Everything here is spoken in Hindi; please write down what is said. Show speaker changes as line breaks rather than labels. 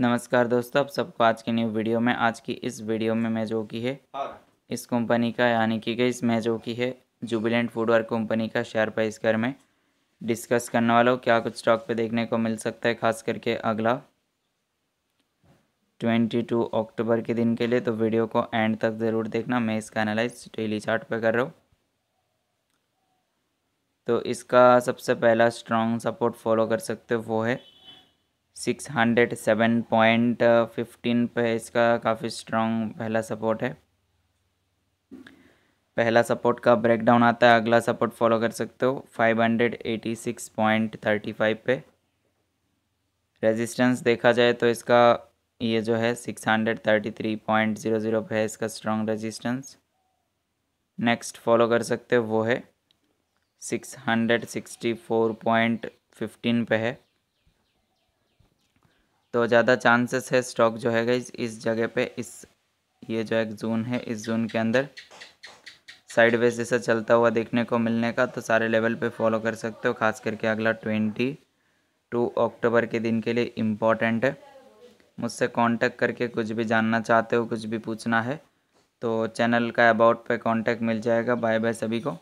नमस्कार दोस्तों आप सबको आज की न्यू वीडियो में आज की इस वीडियो में मैं जो की है इस कंपनी का यानी कि जो की है जुबिलेंट फूडवेयर कंपनी का शेयर प्राइस कर में डिस्कस करने वाला हूँ क्या कुछ स्टॉक पे देखने को मिल सकता है खास करके अगला ट्वेंटी टू अक्टूबर के दिन के लिए तो वीडियो को एंड तक ज़रूर देखना मैं इसका एनालाइज डेली चार्ट पे कर रहा हूँ तो इसका सबसे पहला स्ट्रॉन्ग सपोर्ट फॉलो कर सकते हो वो है six hundred seven point fifteen पे इसका काफ़ी स्ट्रॉन्ग पहला सपोर्ट है पहला सपोर्ट का ब्रेकडाउन आता है अगला सपोर्ट फॉलो कर सकते हो five hundred eighty six point thirty five पे रेजिस्टेंस देखा जाए तो इसका ये जो है six hundred thirty three point zero zero पे है इसका स्ट्रॉन्ग रेजिस्टेंस नेक्स्ट फॉलो कर सकते हो वो है six hundred sixty four point fifteen पे है तो ज़्यादा चांसेस है स्टॉक जो है गई इस जगह पे इस ये जो एक जोन है इस जोन के अंदर साइडवेज जैसा चलता हुआ देखने को मिलने का तो सारे लेवल पे फॉलो कर सकते हो खास करके अगला ट्वेंटी टू अक्टूबर के दिन के लिए इम्पॉर्टेंट है मुझसे कांटेक्ट करके कुछ भी जानना चाहते हो कुछ भी पूछना है तो चैनल का अबाउट पर कॉन्टैक्ट मिल जाएगा बाय बाय सभी को